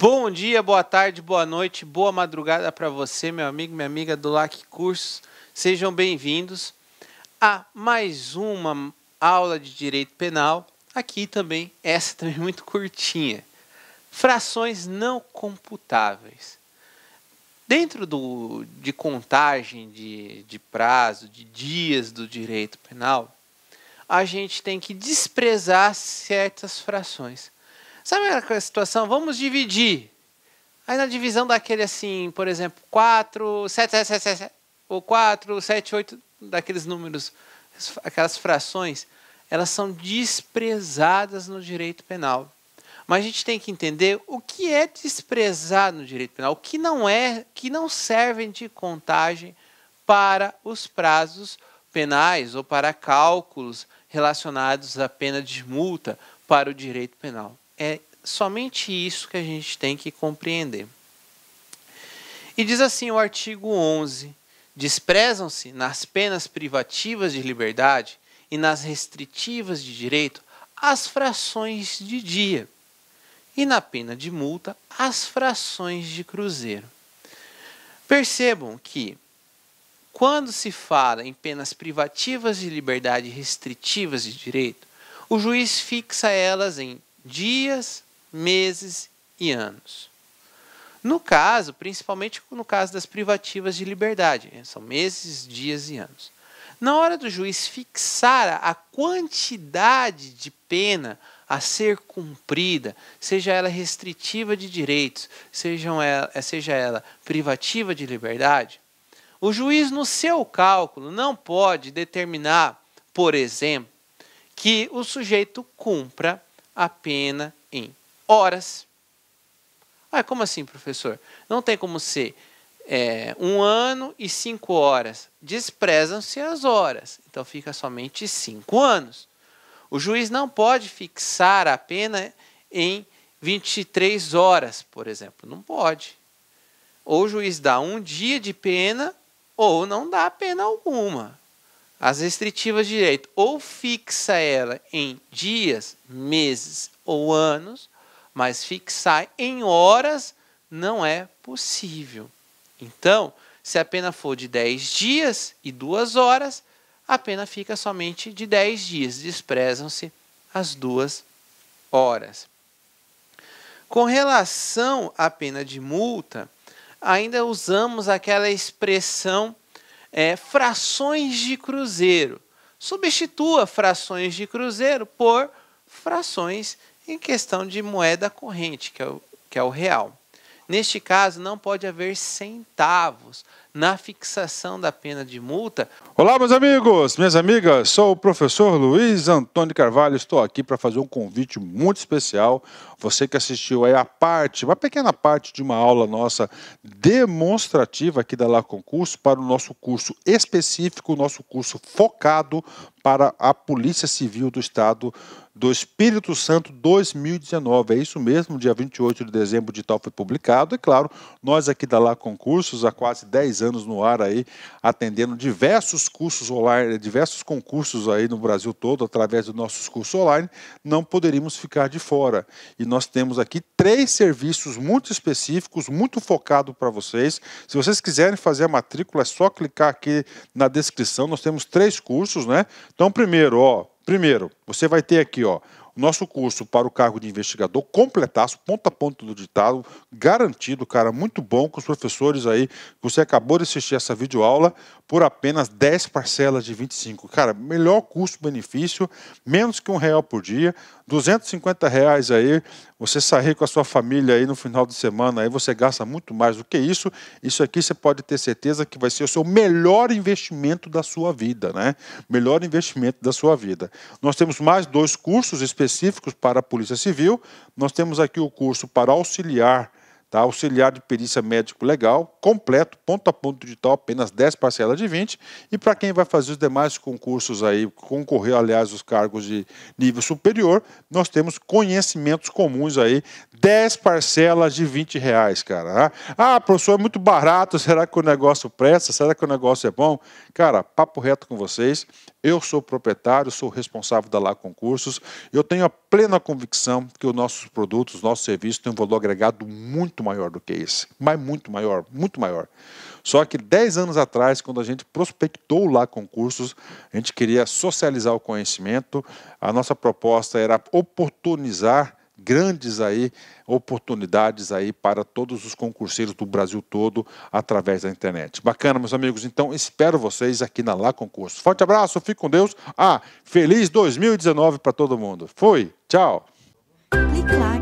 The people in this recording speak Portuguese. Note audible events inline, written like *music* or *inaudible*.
Bom dia, boa tarde, boa noite, boa madrugada para você, meu amigo, minha amiga do LAC Cursos. Sejam bem-vindos a mais uma aula de direito penal. Aqui também, essa também é muito curtinha. Frações não computáveis. Dentro do, de contagem de, de prazo, de dias do direito penal, a gente tem que desprezar certas frações Sabe aquela situação? Vamos dividir. Aí na divisão daquele assim, por exemplo, 4, 7, 7, 7, 7 ou 4, 7, 8, daqueles números, aquelas frações, elas são desprezadas no direito penal. Mas a gente tem que entender o que é desprezado no direito penal, o que não é, que não servem de contagem para os prazos penais ou para cálculos relacionados à pena de multa para o direito penal. É somente isso que a gente tem que compreender. E diz assim o artigo 11: desprezam-se nas penas privativas de liberdade e nas restritivas de direito as frações de dia e na pena de multa as frações de cruzeiro. Percebam que quando se fala em penas privativas de liberdade e restritivas de direito, o juiz fixa elas em dias, meses e anos. No caso, principalmente no caso das privativas de liberdade, né, são meses, dias e anos. Na hora do juiz fixar a quantidade de pena a ser cumprida, seja ela restritiva de direitos, seja ela, seja ela privativa de liberdade, o juiz, no seu cálculo, não pode determinar, por exemplo, que o sujeito cumpra a pena em horas. Ah, como assim, professor? Não tem como ser é, um ano e cinco horas. Desprezam-se as horas. Então fica somente cinco anos. O juiz não pode fixar a pena em 23 horas, por exemplo. Não pode. Ou o juiz dá um dia de pena, ou não dá pena alguma. As restritivas de direito ou fixa ela em dias, meses ou anos, mas fixar em horas não é possível. Então, se a pena for de 10 dias e 2 horas, a pena fica somente de 10 dias, desprezam-se as duas horas. Com relação à pena de multa, ainda usamos aquela expressão é, frações de cruzeiro. Substitua frações de cruzeiro por frações em questão de moeda corrente, que é o, que é o real. Neste caso, não pode haver centavos na fixação da pena de multa. Olá, meus amigos, minhas amigas, sou o professor Luiz Antônio Carvalho, estou aqui para fazer um convite muito especial. Você que assistiu aí a parte, uma pequena parte de uma aula nossa demonstrativa aqui da La Concurso para o nosso curso específico, nosso curso focado para a Polícia Civil do Estado do Espírito Santo 2019. É isso mesmo, dia 28 de dezembro o tal foi publicado. E é claro, nós aqui da Lá Concursos, há quase 10 anos no ar aí, atendendo diversos cursos online, diversos concursos aí no Brasil todo, através dos nossos cursos online, não poderíamos ficar de fora. E nós temos aqui três serviços muito específicos, muito focado para vocês. Se vocês quiserem fazer a matrícula, é só clicar aqui na descrição. Nós temos três cursos, né? Então, primeiro, ó, Primeiro, você vai ter aqui, ó, nosso curso para o cargo de investigador, completaço, ponta a ponta do ditado, garantido, cara, muito bom com os professores aí. Você acabou de assistir essa videoaula por apenas 10 parcelas de 25. Cara, melhor custo-benefício, menos que um real por dia, 250 reais aí, você sair com a sua família aí no final de semana, aí você gasta muito mais do que isso. Isso aqui você pode ter certeza que vai ser o seu melhor investimento da sua vida, né? Melhor investimento da sua vida. Nós temos mais dois cursos específicos específicos para a Polícia Civil. Nós temos aqui o curso para auxiliar, tá? auxiliar de perícia médico-legal, completo, ponto a ponto digital, apenas 10 parcelas de 20. E para quem vai fazer os demais concursos aí, concorrer, aliás, os cargos de nível superior, nós temos conhecimentos comuns aí, 10 parcelas de 20 reais, cara. Ah, professor, é muito barato, *laughs* será que o negócio presta? Será que o negócio é bom? Cara, papo reto com vocês, eu sou proprietário, sou responsável da Lá Concursos, eu tenho a plena convicção que os nossos produtos, os nossos serviços têm um valor agregado muito maior do que esse, mas muito maior, muito muito maior. Só que 10 anos atrás, quando a gente prospectou lá concursos, a gente queria socializar o conhecimento, a nossa proposta era oportunizar grandes aí oportunidades aí para todos os concurseiros do Brasil todo através da internet. Bacana, meus amigos. Então, espero vocês aqui na Lá Concurso. Forte abraço, fique com Deus. Ah, feliz 2019 para todo mundo. Fui, tchau. Clique lá.